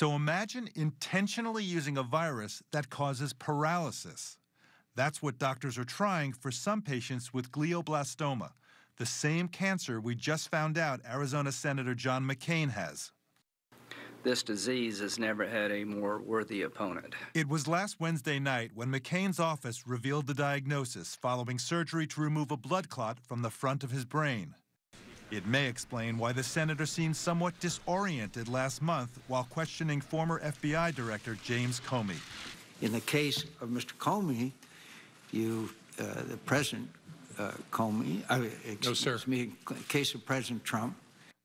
So imagine intentionally using a virus that causes paralysis. That's what doctors are trying for some patients with glioblastoma, the same cancer we just found out Arizona Senator John McCain has. This disease has never had a more worthy opponent. It was last Wednesday night when McCain's office revealed the diagnosis following surgery to remove a blood clot from the front of his brain. It may explain why the senator seemed somewhat disoriented last month while questioning former FBI Director James Comey. In the case of Mr. Comey, you, uh, the President uh, Comey, uh, excuse no, me, case of President Trump.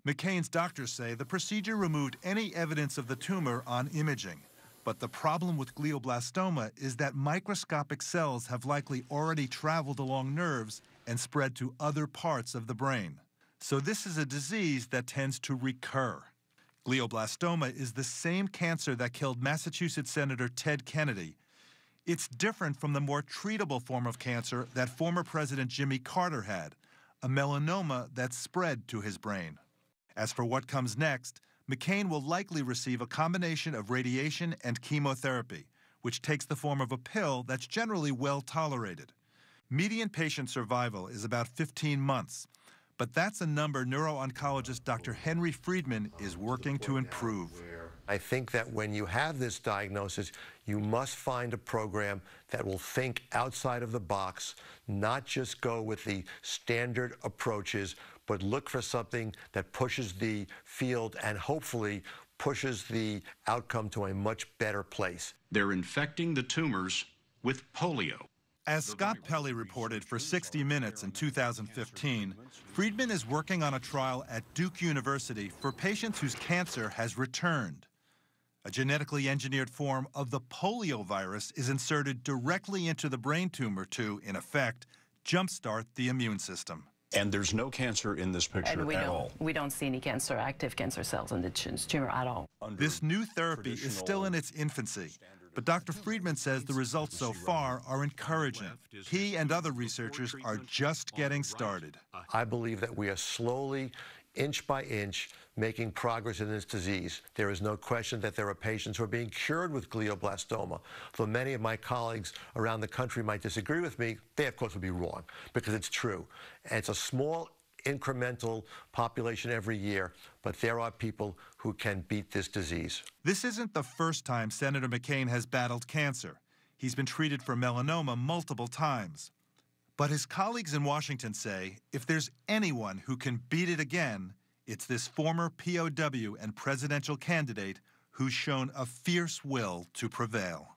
McCain's doctors say the procedure removed any evidence of the tumor on imaging. But the problem with glioblastoma is that microscopic cells have likely already traveled along nerves and spread to other parts of the brain. So this is a disease that tends to recur. Glioblastoma is the same cancer that killed Massachusetts Senator Ted Kennedy. It's different from the more treatable form of cancer that former President Jimmy Carter had, a melanoma that spread to his brain. As for what comes next, McCain will likely receive a combination of radiation and chemotherapy, which takes the form of a pill that's generally well tolerated. Median patient survival is about 15 months, but that's a number neurooncologist Dr. Henry Friedman is working to improve. I think that when you have this diagnosis, you must find a program that will think outside of the box, not just go with the standard approaches, but look for something that pushes the field and hopefully pushes the outcome to a much better place. They're infecting the tumors with polio. As Scott Pelley reported for 60 Minutes in 2015, Friedman is working on a trial at Duke University for patients whose cancer has returned. A genetically engineered form of the polio virus is inserted directly into the brain tumor to, in effect, jumpstart the immune system. And there's no cancer in this picture and we at don't, all. We don't see any cancer, active cancer cells in the tumor at all. Under this new therapy is still in its infancy. But Dr. Friedman says the results so far are encouraging. He and other researchers are just getting started. I believe that we are slowly, inch by inch, making progress in this disease. There is no question that there are patients who are being cured with glioblastoma. Though many of my colleagues around the country might disagree with me, they, of course, would be wrong because it's true. And it's a small incremental population every year, but there are people who can beat this disease. This isn't the first time Senator McCain has battled cancer. He's been treated for melanoma multiple times. But his colleagues in Washington say if there's anyone who can beat it again, it's this former POW and presidential candidate who's shown a fierce will to prevail.